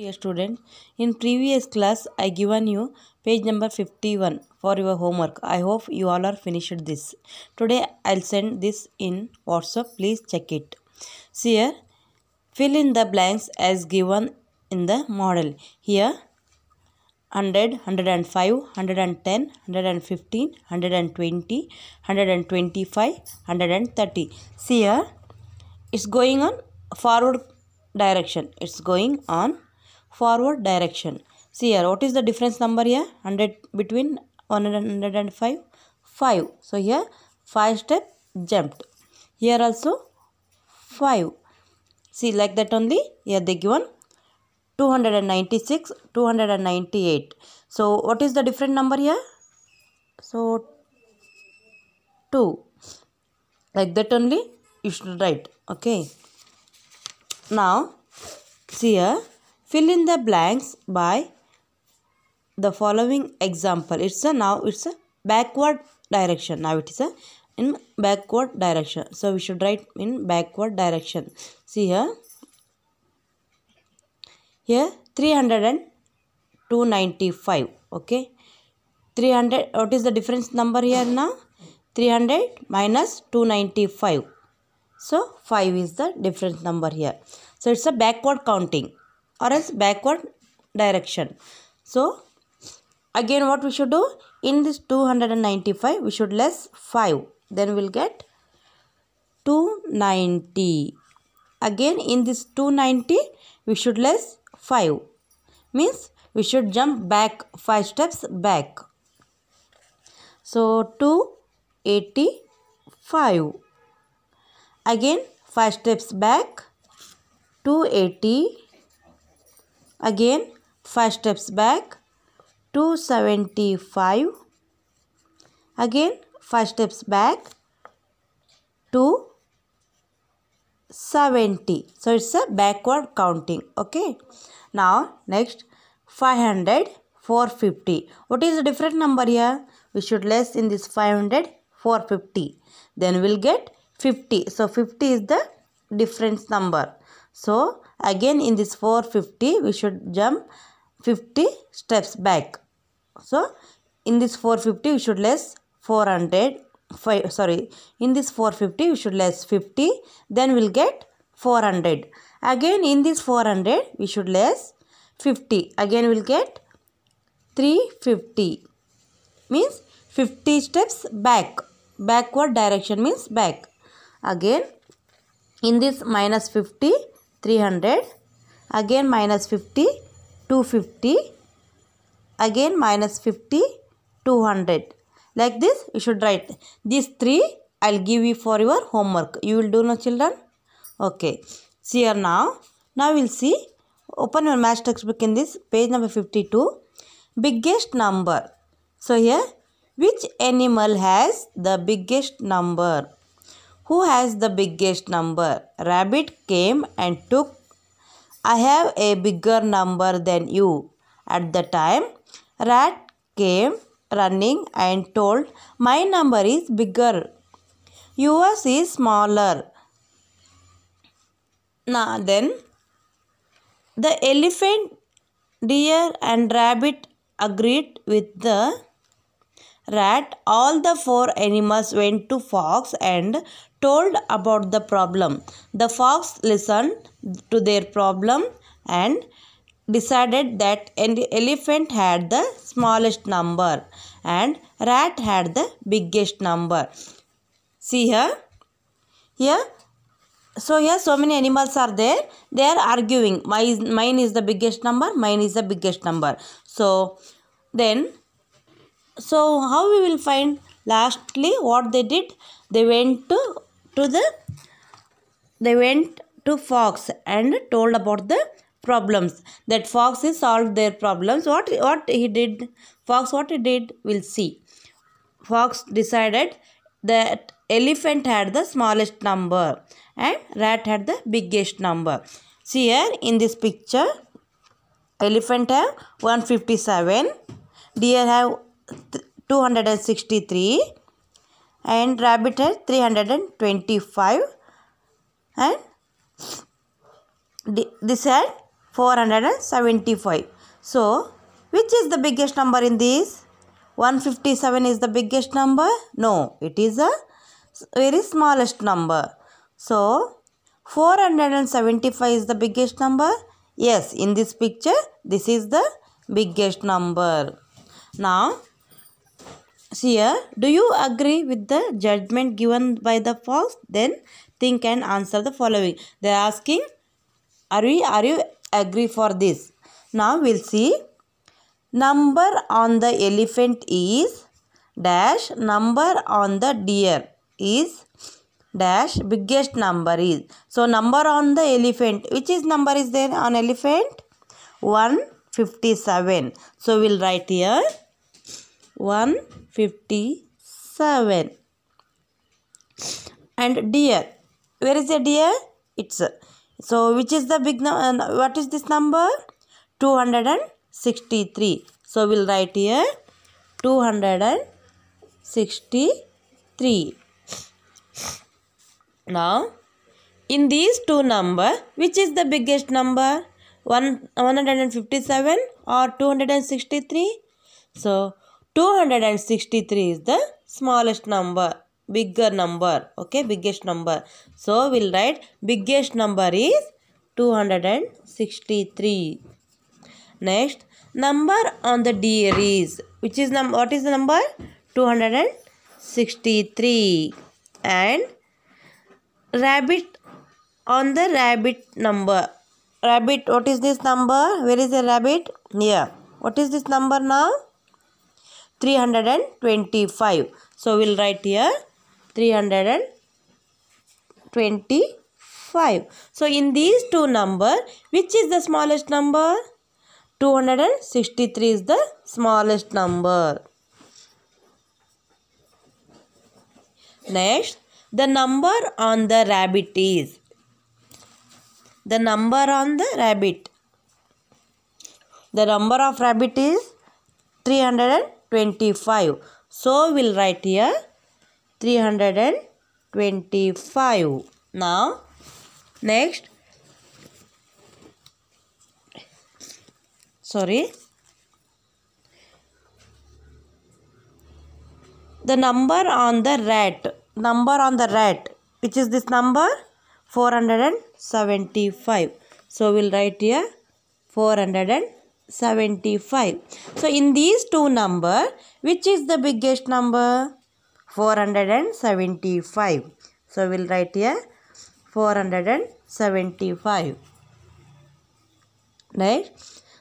Dear student, in previous class I given you page number 51 for your homework. I hope you all are finished this. Today I'll send this in WhatsApp. Please check it. See here, fill in the blanks as given in the model. Here 100, 105, 110, 115, 120, 125, 130. See here, it's going on forward direction. It's going on forward direction. See here, what is the difference number here? 100 between 105, 5. So here 5 step jumped. Here also 5. See like that only, here they given 296, 298. So what is the different number here? So 2. Like that only you should write. Okay. Now, see here. Fill in the blanks by the following example. It's a now it's a backward direction. Now it is a in backward direction. So we should write in backward direction. See here. Here 300 and 295. Okay. 300. What is the difference number here now? 300 minus 295. So 5 is the difference number here. So it's a backward counting or else backward direction so again what we should do in this 295 we should less 5 then we'll get 290 again in this 290 we should less 5 means we should jump back 5 steps back so 285 again 5 steps back 280 Again 5 steps back 275. Again 5 steps back 270. So it's a backward counting. Okay. Now next 500 450. What is the different number here? We should less in this 500 450. Then we'll get 50. So 50 is the difference number. So Again in this 450 we should jump 50 steps back. So in this 450 we should less 400 five, sorry in this 450 we should less 50 then we'll get 400 again in this 400 we should less 50 again we'll get 350 means 50 steps back backward direction means back again in this minus 50 300 again minus 50 250 again minus 50 200 like this you should write these three i'll give you for your homework you will do no children okay see here now now we'll see open your math textbook in this page number 52 biggest number so here which animal has the biggest number who has the biggest number? Rabbit came and took. I have a bigger number than you. At the time, Rat came running and told, My number is bigger. Yours is smaller. Now then, the elephant, deer, and rabbit agreed with the rat. All the four animals went to Fox and told about the problem. The fox listened to their problem and decided that elephant had the smallest number and rat had the biggest number. See here. Here so here so many animals are there they are arguing my is, mine is the biggest number mine is the biggest number so then so how we will find lastly what they did they went to to the they went to fox and told about the problems that fox solved their problems what what he did fox what he did we'll see fox decided that elephant had the smallest number and rat had the biggest number see here in this picture elephant have 157 deer have 263 and rabbit has 325 and this had 475. So, which is the biggest number in this? 157 is the biggest number? No, it is a very smallest number. So, 475 is the biggest number? Yes, in this picture, this is the biggest number. Now, here, do you agree with the judgment given by the false? Then think and answer the following. They are asking, are you, are you agree for this? Now we'll see. Number on the elephant is dash. Number on the deer is dash biggest number is so number on the elephant which is number is there on elephant 157 so we'll write here 157. And deer. Where is the deer? It's so which is the big number? Uh, what is this number? 263. So we'll write here 263. Now in these two number which is the biggest number 1 157 or 263 so 263 is the smallest number, bigger number, okay, biggest number. So, we'll write biggest number is 263. Next, number on the deer is, which is, num what is the number? 263. And rabbit on the rabbit number. Rabbit, what is this number? Where is the rabbit? Here. What is this number now? 325 so we'll write here 325 so in these two number which is the smallest number 263 is the smallest number next the number on the rabbit is the number on the rabbit the number of rabbit is 300 Twenty-five. so we'll write here 325 now next sorry the number on the rat number on the rat which is this number 475 so we'll write here 475 75. So in these two number, which is the biggest number? 475. So we'll write here 475. Right?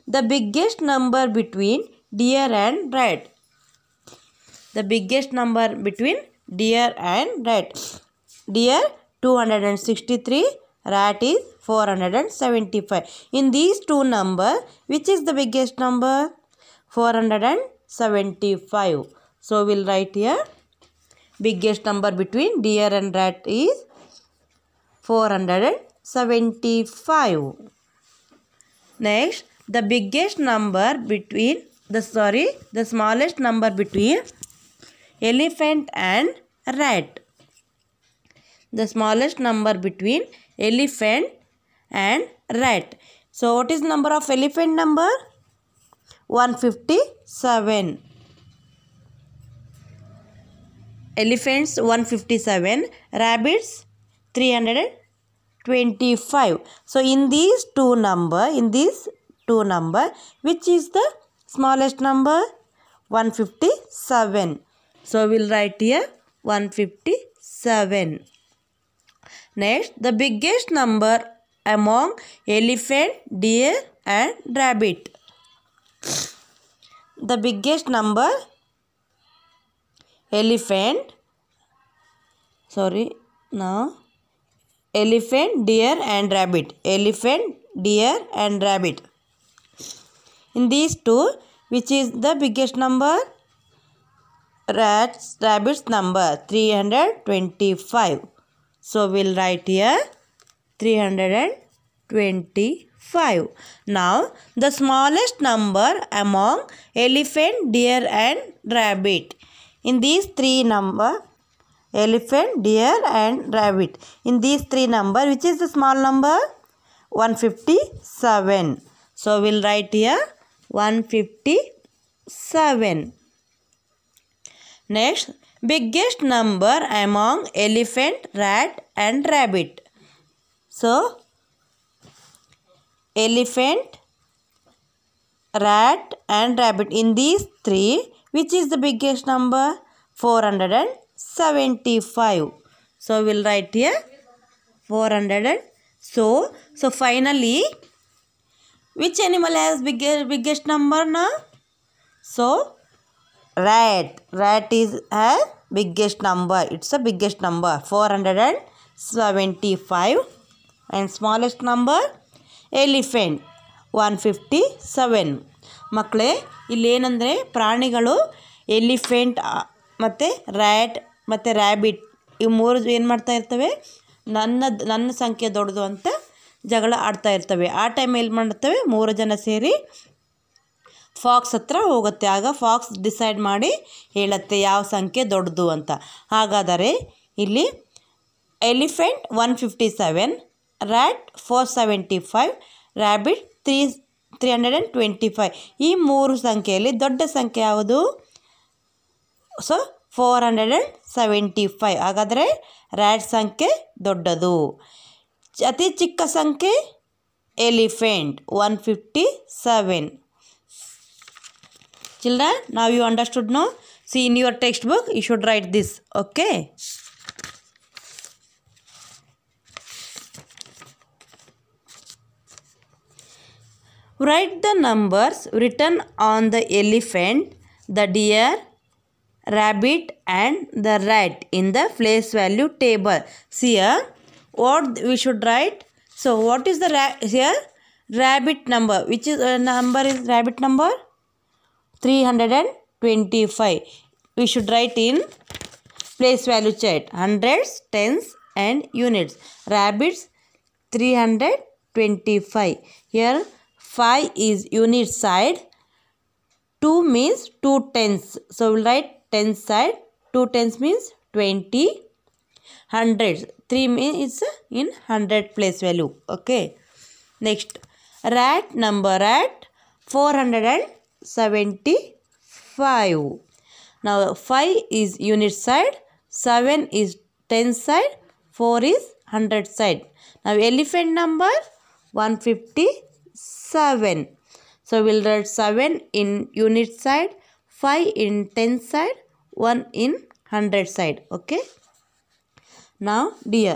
The biggest number between deer and rat. The biggest number between deer and rat. Deer 263, rat is 475. In these two numbers, which is the biggest number? 475. So, we'll write here. Biggest number between deer and rat is 475. Next, the biggest number between, the sorry, the smallest number between elephant and rat. The smallest number between elephant and rat. So what is number of elephant number? 157. Elephants 157, rabbits 325. So in these two number, in these two number, which is the smallest number? 157. So we'll write here 157. Next, the biggest number among elephant, deer and rabbit. The biggest number elephant sorry now elephant, deer and rabbit. Elephant, deer and rabbit. In these two, which is the biggest number? Rats, rabbits number 325. So, we'll write here 325. Now, the smallest number among elephant, deer and rabbit. In these three number, elephant, deer and rabbit. In these three number, which is the small number? 157. So, we'll write here 157. Next, biggest number among elephant, rat and rabbit. So, elephant, rat and rabbit. In these three, which is the biggest number? 475. So, we will write here 400. So, so finally, which animal has biggest, biggest number now? So, rat. Rat is has biggest number. It's the biggest number. 475. And smallest number elephant one fifty seven ಮಕ್ಕಳೇ ಇಲ್ಲೇನೆಂದರೆ ಪ್ರಾಣಿಗಳು elephant ಮತ್ತು rat ಮತ್ತು rabbit ಇವು ಮೂರು ಏನು ಮಾಡ್ತಾ ಇರ್ತವೆ ನನ್ನ ನನ್ನ ಸಂಖ್ಯೆ ದೊಡ್ಡದು ಅಂತ ಜಗಳ ಆಡ್ತಾ ಇರ್ತವೆ ಆ ಟೈಮಲ್ಲಿ ಏನು ಮಾಡ್ತವೆ ಮೂರು ಜನ ಸೇರಿ ಫಾಕ್ಸ್ ಹತ್ರ ಹೋಗುತ್ತೆ ಆಗ ಫಾಕ್ಸ್ ಡಿಸೈಡ್ ಮಾಡಿ ಹೇಳುತ್ತೆ ಯಾವ ಸಂಖ್ಯೆ ದೊಡ್ಡದು ಅಂತ ಹಾಗಾದರೆ ಇಲ್ಲಿ elephant one fifty seven rat four seventy five rabbit three three hundred and twenty five ಈ ಮೂರು ಸಂಖ್ಯೆಯಲ್ಲಿ ದೊಡ್ಡ ಸಂಖ್ಯೆ ಯಾವುದು so four hundred and seventy five ಹಾಗಾದರೆ ರ್ಯಾಟ್ ಸಂಖ್ಯೆ ದೊಡ್ಡದು ಅತಿ ಚಿಕ್ಕ ಸಂಖ್ಯೆ elephant one fifty seven children ನಾವು you understood no see in your textbook you should write this okay Write the numbers written on the elephant, the deer, rabbit and the rat in the place value table. See here, what we should write? So, what is the here? Rabbit number. Which is uh, number is rabbit number? 325. We should write in place value chart. Hundreds, tens and units. Rabbits 325. Here 5 is unit side. 2 means 2 tenths. So, we will write tenth side. 2 tenths means 20. 100. 3 means in 100 place value. Okay. Next. Rat number at 475. Now, 5 is unit side. 7 is 10 side. 4 is 100 side. Now, elephant number 150 7. So we'll write 7 in unit side, 5 in 10 side, 1 in 100 side. Okay. Now dear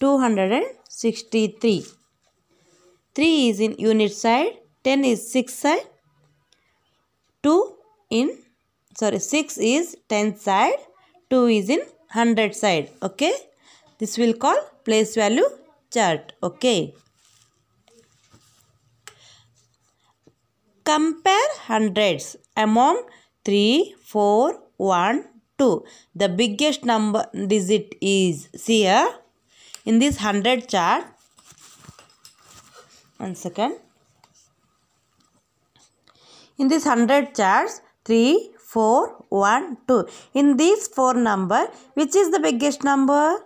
263. 3 is in unit side, 10 is 6 side, 2 in sorry 6 is 10 side, 2 is in 100 side. Okay. This will call place value chart. Okay. Compare hundreds among 3, 4, 1, 2. The biggest number digit is, see here, in this 100 chart, one second. In this 100 charts, 3, 4, 1, 2. In these 4 number, which is the biggest number?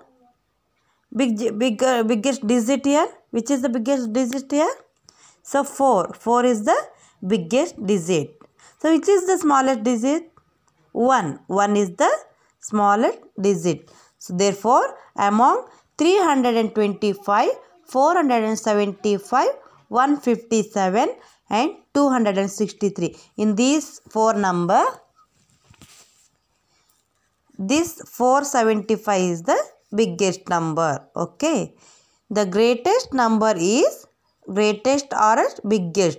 Big, big, uh, biggest digit here? Which is the biggest digit here? So 4. 4 is the biggest digit. So which is the smallest digit? 1. 1 is the smallest digit. So therefore among 325, 475, 157 and 263. In these four number, this 475 is the biggest number. Okay. The greatest number is greatest or biggest.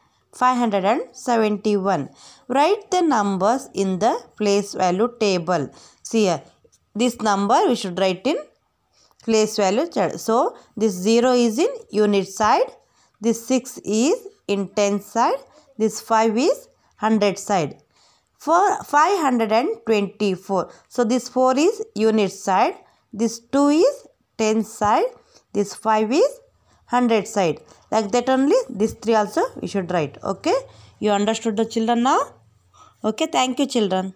571. Write the numbers in the place value table. See here, uh, this number we should write in place value. So, this 0 is in unit side, this 6 is in 10 side, this 5 is 100 side. For 524, so this 4 is unit side, this 2 is 10 side, this 5 is 100 side like that only this three also you should write okay you understood the children now okay thank you children